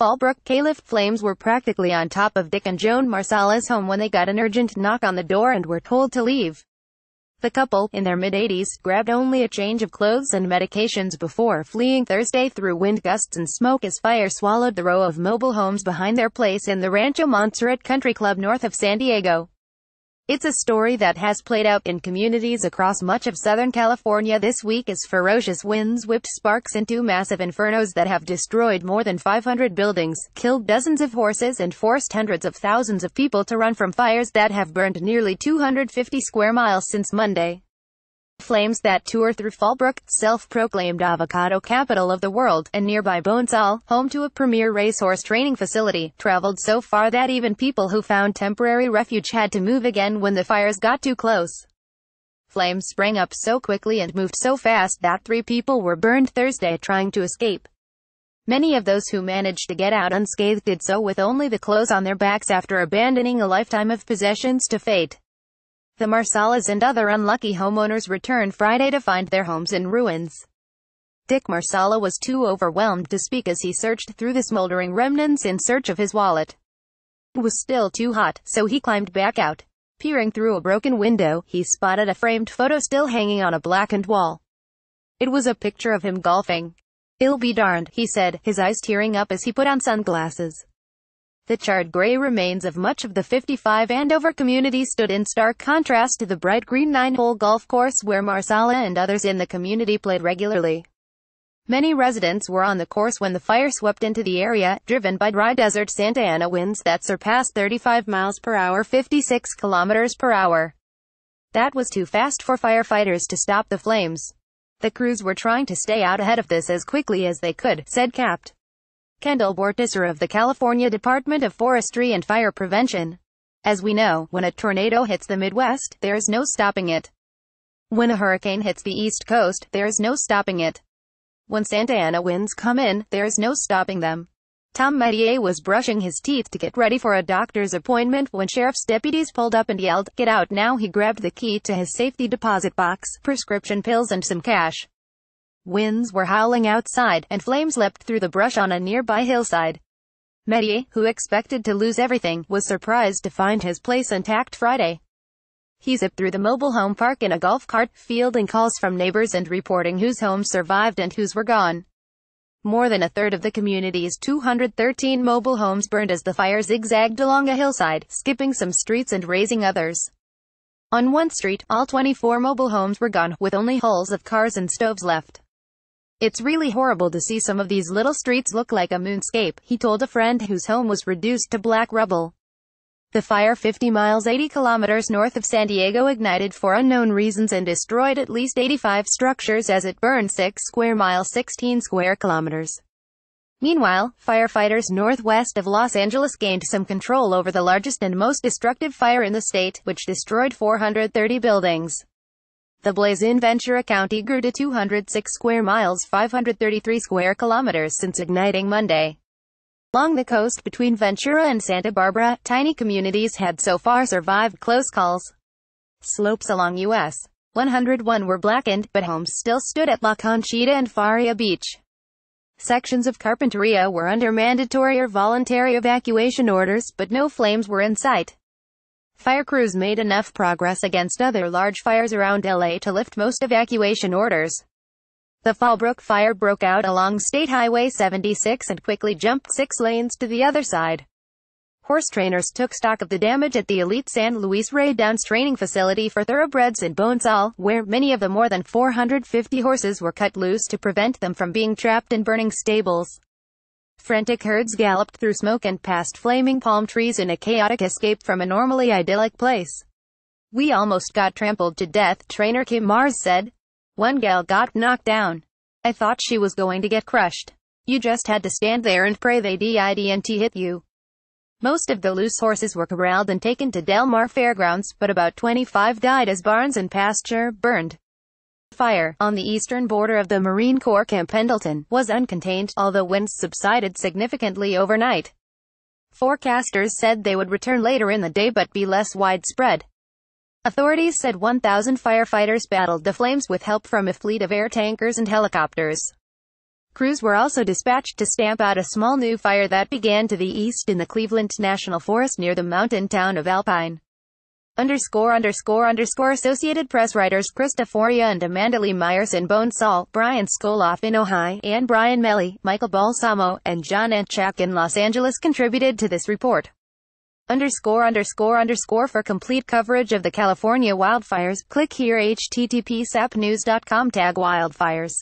Fallbrook Calif Flames were practically on top of Dick and Joan Marsala's home when they got an urgent knock on the door and were told to leave. The couple, in their mid-80s, grabbed only a change of clothes and medications before fleeing Thursday through wind gusts and smoke as fire swallowed the row of mobile homes behind their place in the Rancho Montserrat Country Club north of San Diego. It's a story that has played out in communities across much of Southern California this week as ferocious winds whipped sparks into massive infernos that have destroyed more than 500 buildings, killed dozens of horses and forced hundreds of thousands of people to run from fires that have burned nearly 250 square miles since Monday flames that tour through Fallbrook, self-proclaimed avocado capital of the world, and nearby Bonesall, home to a premier racehorse training facility, traveled so far that even people who found temporary refuge had to move again when the fires got too close. Flames sprang up so quickly and moved so fast that three people were burned Thursday trying to escape. Many of those who managed to get out unscathed did so with only the clothes on their backs after abandoning a lifetime of possessions to fate. The Marsalas and other unlucky homeowners returned Friday to find their homes in ruins. Dick Marsala was too overwhelmed to speak as he searched through the smoldering remnants in search of his wallet. It was still too hot, so he climbed back out. Peering through a broken window, he spotted a framed photo still hanging on a blackened wall. It was a picture of him golfing. I'll be darned, he said, his eyes tearing up as he put on sunglasses. The charred grey remains of much of the 55 Andover community stood in stark contrast to the bright green nine-hole golf course where Marsala and others in the community played regularly. Many residents were on the course when the fire swept into the area, driven by dry desert Santa Ana winds that surpassed 35 miles per hour 56 kilometers per hour. That was too fast for firefighters to stop the flames. The crews were trying to stay out ahead of this as quickly as they could, said Capt. Kendall Bortiser of the California Department of Forestry and Fire Prevention. As we know, when a tornado hits the Midwest, there's no stopping it. When a hurricane hits the East Coast, there's no stopping it. When Santa Ana winds come in, there's no stopping them. Tom Medier was brushing his teeth to get ready for a doctor's appointment when sheriff's deputies pulled up and yelled, Get out now! He grabbed the key to his safety deposit box, prescription pills and some cash. Winds were howling outside, and flames leapt through the brush on a nearby hillside. Medier, who expected to lose everything, was surprised to find his place intact Friday. He zipped through the mobile home park in a golf cart, fielding calls from neighbors and reporting whose homes survived and whose were gone. More than a third of the community's 213 mobile homes burned as the fire zigzagged along a hillside, skipping some streets and raising others. On one street, all 24 mobile homes were gone, with only hulls of cars and stoves left. It's really horrible to see some of these little streets look like a moonscape, he told a friend whose home was reduced to black rubble. The fire 50 miles 80 kilometers north of San Diego ignited for unknown reasons and destroyed at least 85 structures as it burned 6 square miles 16 square kilometers. Meanwhile, firefighters northwest of Los Angeles gained some control over the largest and most destructive fire in the state, which destroyed 430 buildings. The blaze in Ventura County grew to 206 square miles 533 square kilometers since igniting Monday. Along the coast between Ventura and Santa Barbara, tiny communities had so far survived close calls. Slopes along U.S. 101 were blackened, but homes still stood at La Conchita and Faria Beach. Sections of Carpinteria were under mandatory or voluntary evacuation orders, but no flames were in sight. Fire crews made enough progress against other large fires around LA to lift most evacuation orders. The Fallbrook fire broke out along State Highway 76 and quickly jumped six lanes to the other side. Horse trainers took stock of the damage at the elite San Luis Rey Downs training facility for thoroughbreds in Bonesall, where many of the more than 450 horses were cut loose to prevent them from being trapped in burning stables. Frantic herds galloped through smoke and past flaming palm trees in a chaotic escape from a normally idyllic place. We almost got trampled to death, trainer Kim Mars said. One gal got knocked down. I thought she was going to get crushed. You just had to stand there and pray they didn't hit you. Most of the loose horses were corralled and taken to Del Mar Fairgrounds, but about 25 died as barns and pasture burned fire, on the eastern border of the Marine Corps Camp Pendleton, was uncontained, although winds subsided significantly overnight. Forecasters said they would return later in the day but be less widespread. Authorities said 1,000 firefighters battled the flames with help from a fleet of air tankers and helicopters. Crews were also dispatched to stamp out a small new fire that began to the east in the Cleveland National Forest near the mountain town of Alpine underscore underscore underscore Associated Press writers Christophoria and Amanda Lee Myers Bone Saul, Brian Skoloff in Ohio, and Brian Melly, Michael Balsamo, and John Antchak in Los Angeles contributed to this report. Underscore underscore underscore for complete coverage of the California wildfires, click here http sapnews.com tag wildfires.